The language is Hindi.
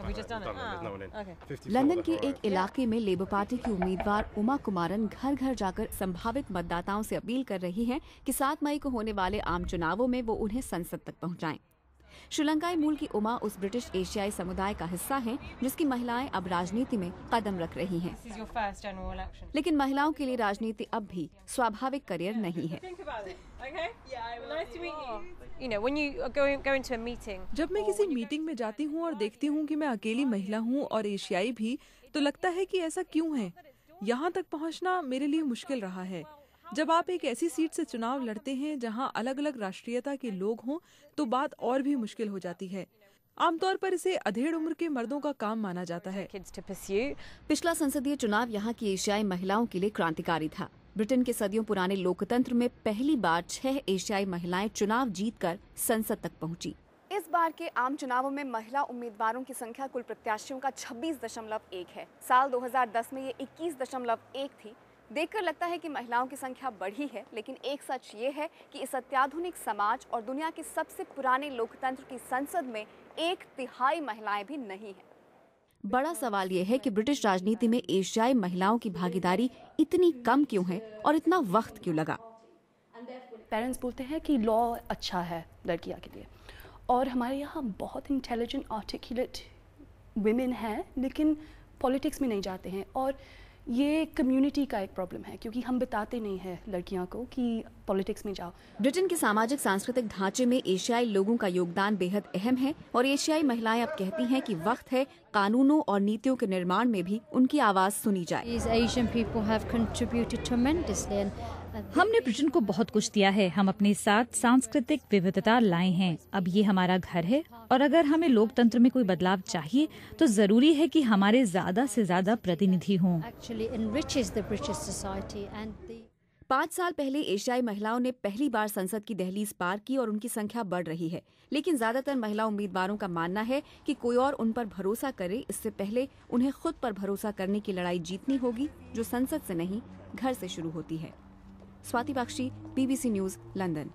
Ah, लंदन के एक इलाके में लेबर पार्टी की उम्मीदवार उमा कुमारन घर घर जाकर संभावित मतदाताओं से अपील कर रही हैं कि 7 मई को होने वाले आम चुनावों में वो उन्हें संसद तक पहुंचाएं। श्रीलंकाई मूल की उमा उस ब्रिटिश एशियाई समुदाय का हिस्सा है जिसकी महिलाएं अब राजनीति में कदम रख रही हैं। लेकिन महिलाओं के लिए राजनीति अब भी स्वाभाविक करियर नहीं है जब मैं किसी मीटिंग में जाती हूँ और देखती हूँ कि मैं अकेली महिला हूँ और एशियाई भी तो लगता है कि ऐसा क्यों है यहाँ तक पहुँचना मेरे लिए मुश्किल रहा है जब आप एक ऐसी सीट से चुनाव लड़ते हैं जहां अलग अलग राष्ट्रीयता के लोग हों तो बात और भी मुश्किल हो जाती है आमतौर पर इसे अधेड़ उम्र के मर्दों का काम माना जाता है पिछला संसदीय चुनाव यहाँ की एशियाई महिलाओं के लिए क्रांतिकारी था ब्रिटेन के सदियों पुराने लोकतंत्र में पहली बार छह एशियाई महिलाएं चुनाव जीतकर संसद तक पहुंची। इस बार के आम चुनावों में महिला उम्मीदवारों की संख्या कुल प्रत्याशियों का 26.1 है साल 2010 में ये 21.1 थी देखकर लगता है कि महिलाओं की संख्या बढ़ी है लेकिन एक सच ये है कि इस अत्याधुनिक समाज और दुनिया के सबसे पुराने लोकतंत्र की संसद में एक तिहाई महिलाएं भी नहीं हैं। बड़ा सवाल यह है कि ब्रिटिश राजनीति में एशियाई महिलाओं की भागीदारी इतनी कम क्यों है और इतना वक्त क्यों लगा पेरेंट्स बोलते हैं कि लॉ अच्छा है लड़कियाँ के लिए और हमारे यहाँ बहुत इंटेलिजेंट आर्टिकुलेट वुमेन हैं लेकिन पॉलिटिक्स में नहीं जाते हैं और ये कम्युनिटी का एक प्रॉब्लम है क्योंकि हम बताते नहीं हैं लड़कियां को कि पॉलिटिक्स में जाओ ब्रिटेन के सामाजिक सांस्कृतिक ढांचे में एशियाई लोगों का योगदान बेहद अहम है और एशियाई महिलाएं अब कहती हैं कि वक्त है कानूनों और नीतियों के निर्माण में भी उनकी आवाज़ सुनी जाए हमने ब्रिटेन को बहुत कुछ दिया है हम अपने साथ सांस्कृतिक विविधता लाए हैं अब ये हमारा घर है और अगर हमें लोकतंत्र में कोई बदलाव चाहिए तो जरूरी है कि हमारे ज्यादा से ज्यादा प्रतिनिधि हों पाँच साल पहले एशियाई महिलाओं ने पहली बार संसद की दहलीज पार की और उनकी संख्या बढ़ रही है लेकिन ज्यादातर महिला उम्मीदवारों का मानना है कि कोई और उन पर भरोसा करे इससे पहले उन्हें खुद पर भरोसा करने की लड़ाई जीतनी होगी जो संसद से नहीं घर से शुरू होती है Swati Bakshi BBC news London